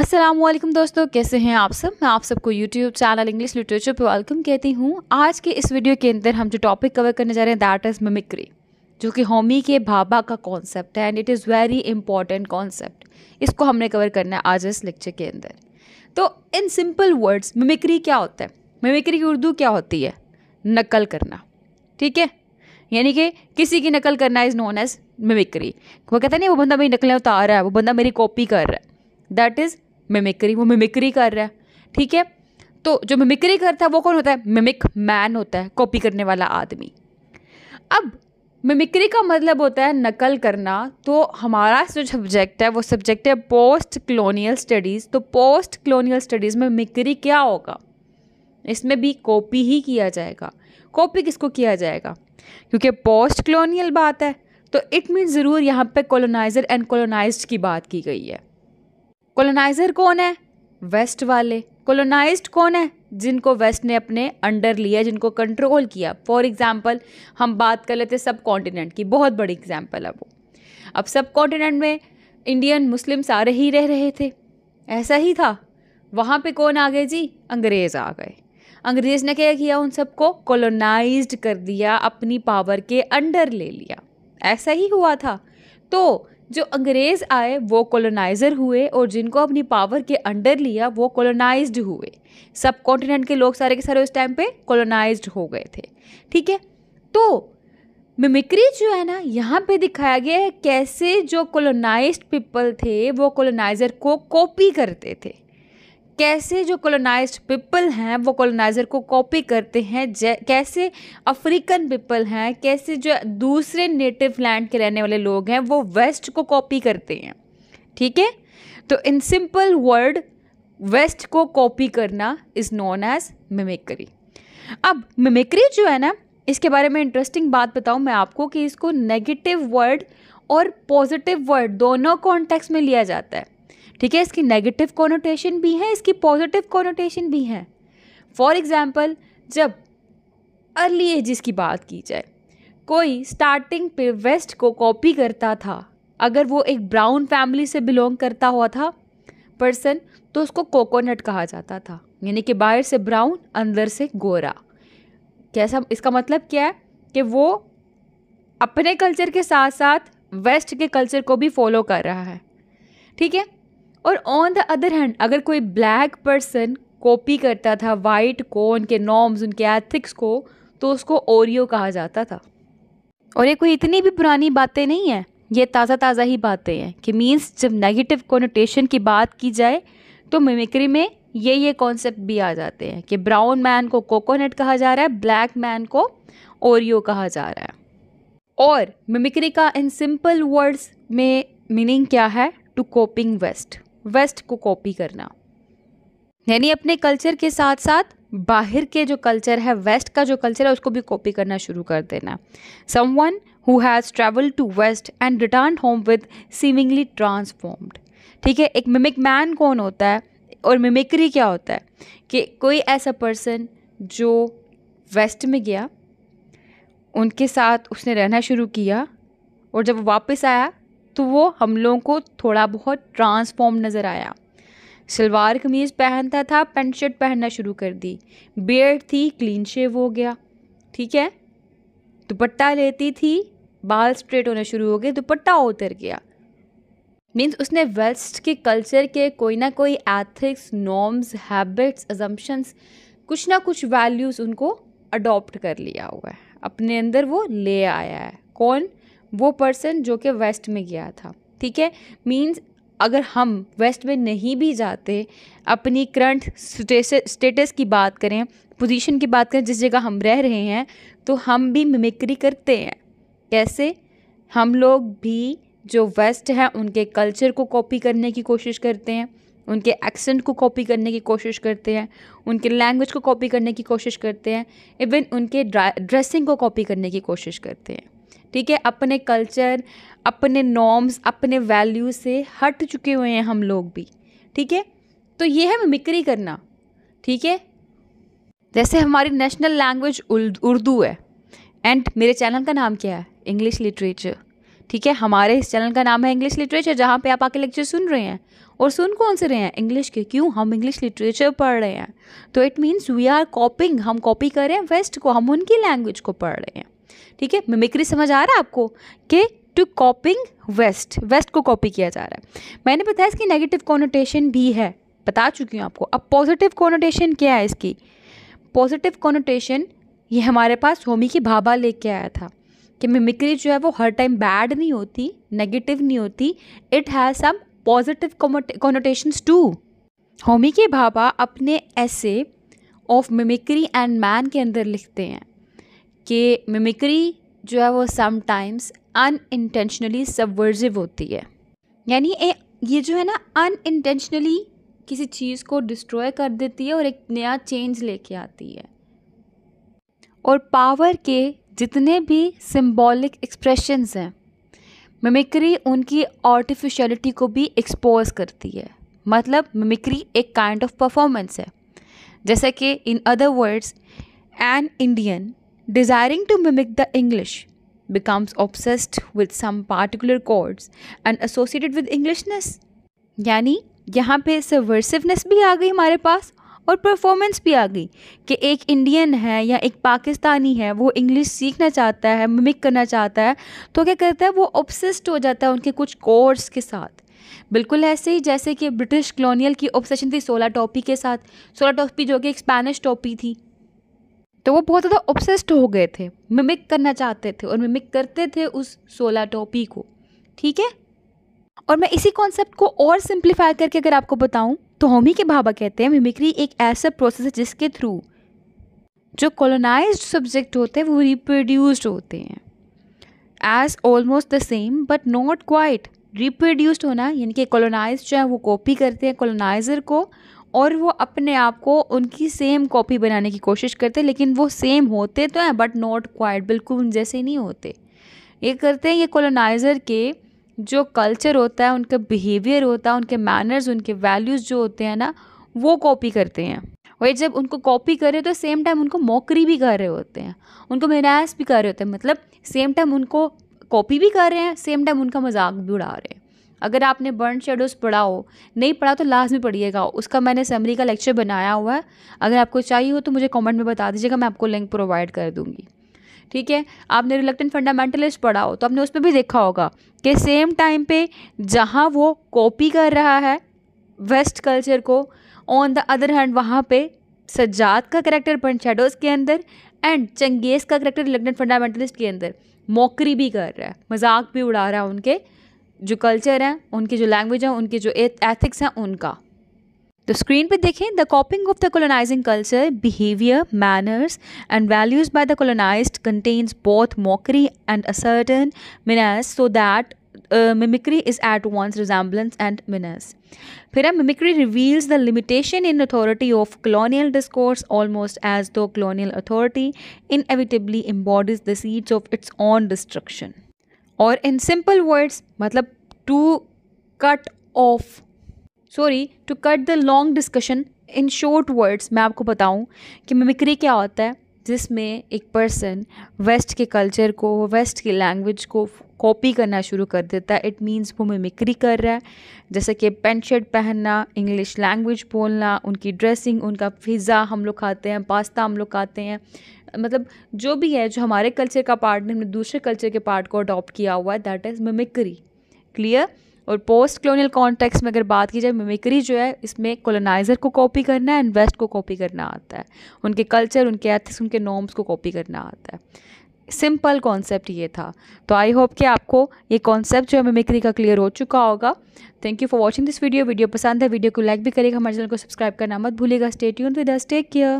असलम दोस्तों कैसे हैं आप सब मैं आप सबको यूट्यूब चैनल इंग्लिश लिटरेचर पर वेलकम कहती हूँ आज के इस वीडियो के अंदर हम जो टॉपिक कवर करने जा रहे हैं दैट इज़ मिमिक्री जो कि होमी के भाभा का कॉन्सेप्ट है and it is very important concept इसको हमने कवर करना है आज इस लेक्चर के अंदर तो इन सिंपल वर्ड्स मिमिक्री क्या होता है मिमिक्री की उर्दू क्या होती है नकल करना ठीक है यानी कि किसी की नकल करना इज़ नोन एज मिमिक्री वो कहता है नहीं वो बंदा मेरी नकलें उतार रहा है वो बंदा मेरी कॉपी कर रहा है दैट इज़ मिमिक्री वो मिमिक्री कर रहा है ठीक है तो जो मिमिक्री करता है वो कौन होता है मिमिक मैन होता है कॉपी करने वाला आदमी अब मिमिक्री का मतलब होता है नकल करना तो हमारा जो सब्जेक्ट है वो सब्जेक्ट है पोस्ट कलोनियल स्टडीज़ तो पोस्ट कलोनियल स्टडीज़ में मिमिक्री क्या होगा इसमें भी कॉपी ही किया जाएगा कॉपी किसको किया जाएगा क्योंकि पोस्ट कलोनियल बात है तो इट मीन ज़रूर यहाँ पे कॉलोनाइज़र एंड कॉलोनाइज्ड की बात की गई है कॉलोनाइजर कौन है वेस्ट वाले कोलोनाइज कौन है जिनको वेस्ट ने अपने अंडर लिया जिनको कंट्रोल किया फॉर एग्ज़ाम्पल हम बात कर लेते सब कॉन्टिनेंट की बहुत बड़ी एग्ज़ाम्पल है वो अब सब कॉन्टिनेंट में इंडियन मुस्लिम सारे ही रह रहे थे ऐसा ही था वहाँ पे कौन आ गए जी अंग्रेज़ आ गए अंग्रेज़ ने क्या किया उन सबको कॉलोनाइज्ड कर दिया अपनी पावर के अंडर ले लिया ऐसा ही हुआ था तो जो अंग्रेज़ आए वो कॉलोनाइज़र हुए और जिनको अपनी पावर के अंडर लिया वो कॉलोनाइज्ड हुए सब कॉन्टिनेंट के लोग सारे के सारे उस टाइम पे कॉलोनाइज्ड हो गए थे ठीक है तो मिमिक्री जो है ना यहाँ पे दिखाया गया है कैसे जो कॉलोनाइज्ड पीपल थे वो कॉलोनाइज़र को कॉपी करते थे कैसे जो कॉलोनाइज्ड पीपल हैं वो कॉलोनाइज़र को कॉपी करते हैं कैसे अफ्रीकन पीपल हैं कैसे जो दूसरे नेटिव लैंड के रहने वाले लोग हैं वो वेस्ट को कॉपी करते हैं ठीक है तो इन सिंपल वर्ड वेस्ट को कॉपी करना इज़ नोन एज मिमिक्री अब मिमिक्री जो है ना इसके बारे में इंटरेस्टिंग बात बताऊँ मैं आपको कि इसको नेगेटिव वर्ड और पॉजिटिव वर्ड दोनों कॉन्टेक्स्ट में लिया जाता है ठीक है इसकी नेगेटिव कोनोटेशन भी है इसकी पॉजिटिव कोनोटेशन भी है फॉर एग्ज़ाम्पल जब अर्ली एजेस की बात की जाए कोई स्टार्टिंग पे वेस्ट को कॉपी करता था अगर वो एक ब्राउन फैमिली से बिलोंग करता हुआ था पर्सन तो उसको कोकोनट कहा जाता था यानी कि बाहर से ब्राउन अंदर से गोरा कैसा इसका मतलब क्या है कि वो अपने कल्चर के साथ साथ वेस्ट के कल्चर को भी फॉलो कर रहा है ठीक है और ऑन द अदर हैंड अगर कोई ब्लैक पर्सन कॉपी करता था वाइट को उनके नॉर्म्स उनके एथिक्स को तो उसको ओरियो कहा जाता था और ये कोई इतनी भी पुरानी बातें नहीं हैं ये ताज़ा ताज़ा ही बातें हैं कि मीन्स जब नेगेटिव कोनोटेशन की बात की जाए तो मिमिक्री में ये ये कॉन्सेप्ट भी आ जाते हैं कि ब्राउन मैन को कोकोनट कहा जा रहा है ब्लैक मैन को ओरियो कहा जा रहा है और मिमिक्री का इन सिंपल वर्ड्स में मीनिंग क्या है टू कोपिंग वेस्ट वेस्ट को कॉपी करना यानी अपने कल्चर के साथ साथ बाहर के जो कल्चर है वेस्ट का जो कल्चर है उसको भी कॉपी करना शुरू कर देना someone who has travel to west and return home with seemingly transformed ठीक है एक मिमिक मैन कौन होता है और मिमिक्री क्या होता है कि कोई ऐसा पर्सन जो वेस्ट में गया उनके साथ उसने रहना शुरू किया और जब वापस आया तो वो हम लोगों को थोड़ा बहुत ट्रांसफॉर्म नज़र आया सलवार कमीज़ पहनता था पेंट शर्ट पहनना शुरू कर दी बियर्ड थी क्लीन शेव हो गया ठीक है दुपट्टा लेती थी बाल स्ट्रेट होने शुरू हो गए दुपट्टा उतर गया मीन्स उसने वेस्ट के कल्चर के कोई ना कोई एथिक्स नॉर्म्स हैबिट्स अजम्पन्स कुछ ना कुछ वैल्यूज़ उनको अडॉप्ट कर लिया हुआ है अपने अंदर वो ले आया है कौन वो पर्सन जो कि वेस्ट में गया था ठीक है मीन्स अगर हम वेस्ट में नहीं भी जाते अपनी करंट स्टेटस की बात करें पोजीशन की बात करें जिस जगह हम रह रहे हैं तो हम भी मिमिक्री करते हैं कैसे हम लोग भी जो वेस्ट हैं उनके कल्चर को कॉपी करने की कोशिश करते हैं उनके एक्सेंट को कॉपी करने की कोशिश करते हैं उनके लैंग्वेज को कॉपी करने की कोशिश करते हैं इवन उनके ड्रेसिंग को कॉपी करने की कोशिश करते हैं ठीक है अपने कल्चर अपने नॉर्म्स अपने वैल्यू से हट चुके हुए हैं हम लोग भी ठीक है तो ये है मिमिक्री करना ठीक है जैसे हमारी नेशनल लैंग्वेज उर्दू है एंड मेरे चैनल का नाम क्या है इंग्लिश लिटरेचर ठीक है हमारे इस चैनल का नाम है इंग्लिश लिटरेचर जहाँ पे आप आके लेक्चर सुन रहे हैं और सुन कौन से रहे हैं इंग्लिश के क्यों हम इंग्लिश लिटरेचर पढ़ रहे हैं तो it means we are copying हम कॉपी कर रहे हैं वेस्ट को हम उनकी लैंग्वेज को पढ़ रहे हैं ठीक है मिमिक्री समझ आ रहा है आपको कि टू कॉपिंग वेस्ट वेस्ट को कॉपी किया जा रहा है मैंने बताया इसकी नेगेटिव कॉनोटेशन भी है बता चुकी हूँ आपको अब पॉजिटिव कॉनोटेशन क्या है इसकी पॉजिटिव कॉनोटेशन ये हमारे पास होमी की भाभा लेके आया था कि मिमिक्री जो है वो हर टाइम बैड नहीं होती नेगेटिव नहीं होती it has some positive connotations to Homi K Bhabha अपने ऐसे ऑफ मिमिक्री एंड मैन के अंदर लिखते हैं कि मिमिक्री जो है वो समटाइम्स अन इंटेंशनली सबवर्जिव होती है यानी ये जो है ना अन इंटेंशनली किसी चीज़ को डिस्ट्रॉय कर देती है और एक नया चेंज लेके आती है और पावर के जितने भी सिंबॉलिक एक्सप्रेशंस हैं मिमिक्री उनकी आर्टिफिशलिटी को भी एक्सपोज करती है मतलब मिमिक्री एक काइंड ऑफ परफॉर्मेंस है जैसे कि in other words an Indian desiring to mimic the English, becomes obsessed with some particular chords and associated with Englishness. यानी यहाँ पे subversiveness भी आ गई हमारे पास और परफॉर्मेंस भी आ गई कि एक इंडियन है या एक पाकिस्तानी है वो इंग्लिश सीखना चाहता है मिमिक करना चाहता है तो क्या करता है वो ऑब्सेस्ड हो जाता है उनके कुछ कोर्स के साथ बिल्कुल ऐसे ही जैसे कि ब्रिटिश कॉलोनियल की ऑब्सेशन थी सोला टॉपी के साथ सोला टॉपी जो कि एक स्पेनिश टॉपी थी तो वो बहुत ज़्यादा ऑब्सेस्ड हो गए थे मिमिक करना चाहते थे और मिमिक करते थे उस सोला टॉपी को ठीक है और मैं इसी कॉन्सेप्ट को और सिंप्लीफाई करके अगर आपको बताऊं तो होमी के भाबा कहते हैं मिमिक्री एक ऐसा प्रोसेस है जिसके थ्रू जो कॉलोनाइज सब्जेक्ट होते हैं वो रिप्रोड्यूस्ड होते हैं as almost the same but not quite reproduced होना यानी कि कॉलोनाइज जो है वो कॉपी करते हैं कॉलोनाइजर को और वो अपने आप को उनकी सेम कॉपी बनाने की कोशिश करते हैं लेकिन वो सेम होते तो हैं बट नॉट क्वाइट बिल्कुल उन जैसे नहीं होते ये करते हैं ये कॉलोनाइज़र के जो कल्चर होता है उनका बिहेवियर होता है उनके मैनर्स उनके वैल्यूज़ जो होते हैं ना वो कॉपी करते हैं वही जब उनको कॉपी कर रहे होते हैं सेम टाइम उनको मौकरी भी कर रहे होते हैं उनको मेराज भी कर रहे होते हैं मतलब सेम टाइम उनको कॉपी भी कर रहे हैं सेम टाइम उनका मजाक भी उड़ा रहे हैं अगर आपने बर्न शेडोज़ पढ़ा हो नहीं पढ़ा तो लाजमी पढ़िएगा उसका मैंने समरी का लेक्चर बनाया हुआ है अगर आपको चाहिए हो तो मुझे कमेंट में बता दीजिएगा मैं आपको लिंक प्रोवाइड कर दूँगी ठीक है आपने रिलेक्टेंट फंडामेंटलिस्ट पढ़ा हो तो आपने उस पर भी देखा होगा कि सेम टाइम पे जहाँ वो कॉपी कर रहा है वेस्ट कल्चर को ऑन द अदर हैंड वहाँ पे सज्जात का करेक्टर शेडोज के अंदर एंड चंगेज़ का करेक्टर रिलेक्टेंट फंडामेंटलिस्ट के अंदर मौकरी भी कर रहा है मजाक भी उड़ा रहा है उनके जो कल्चर हैं उनकी जो लैंग्वेज हैं उनकी जो एथिक्स हैं उनका तो स्क्रीन पे देखें the copying of the colonizing culture behavior manners and values by the colonized contents both mockery and a certain menace so that mimicry is at once resemblance and menace फिर है mimicry reveals the limitation in authority of colonial discourse almost as though colonial authority inevitably embodies the seeds of its own destruction और in simple words मतलब to cut off sorry to cut the long discussion in short words मैं आपको बताऊं कि mimicry क्या होता है जिसमें एक पर्सन वेस्ट के कल्चर को वेस्ट की लैंग्वेज को कॉपी करना शुरू कर देता है इट मीन्स वो मिमिक्री कर रहा है जैसे कि पेंट शर्ट पहनना इंग्लिश लैंग्वेज बोलना उनकी ड्रेसिंग उनका पिज़्ज़ा हम लोग खाते हैं पास्ता हम लोग खाते हैं मतलब जो भी है जो हमारे कल्चर का पार्ट ने हमने दूसरे कल्चर के पार्ट को अडॉप्ट किया हुआ है दैट इज़ मिमिक्री क्लियर और पोस्ट कलोनियल कॉन्टेक्स में अगर बात की जाए मिमिक्री जो है इसमें कॉलोनाइज़र को कॉपी करना एंड वेस्ट को कॉपी करना आता है उनके कल्चर उनके एथिक्स उनके नॉर्म्स को कॉपी करना आता है सिंपल कॉन्सेप्ट ये था तो आई होप कि आपको ये कॉन्सेप्ट जो है मिमिक्री का क्लियर हो चुका होगा thank you for watching this video video पसंद है वीडियो को लाइक भी करेगा हमारे चैनल को सब्सक्राइब करना मत भूलेगा स्टेट यून विद टेक केयर